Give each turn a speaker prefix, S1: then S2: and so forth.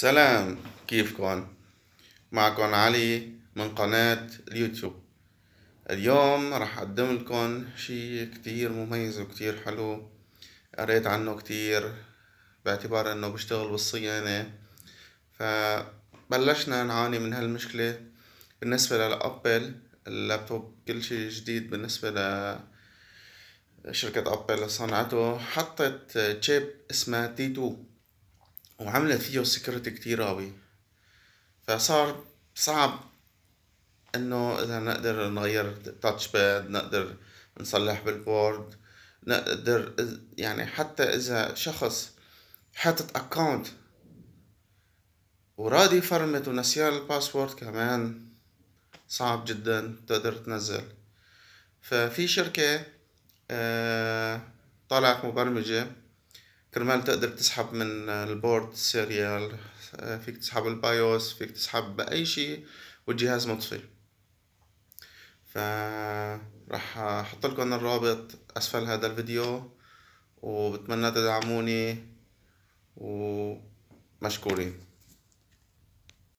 S1: سلام كيفكن معكن علي من قناة اليوتيوب اليوم رح اقدم لكم شي كتير مميز وكتير حلو قريت عنه كتير باعتبار انه بشتغل بالصيانة فبلشنا نعاني من هالمشكلة بالنسبة للأبل اللابتوب كل شي جديد بالنسبة ل شركة أبل صنعته حطت تشيب اسمها تي 2 وعملت فيه سكيورتي كتير قوي فصار صعب انه اذا نقدر نغير تاتش باد نقدر نصلح بالبورد نقدر يعني حتى اذا شخص حاطط اكونت وراضي فرمت ونسيان الباسورد كمان صعب جدا تقدر تنزل ففي شركة آه، طلعت مبرمجة كرمال تقدر تسحب من البورد سيريال آه، فيك تسحب البايوس فيك تسحب اي شيء والجهاز مطفي راح احط لكم الرابط اسفل هذا الفيديو وبتمنى تدعموني ومشكورين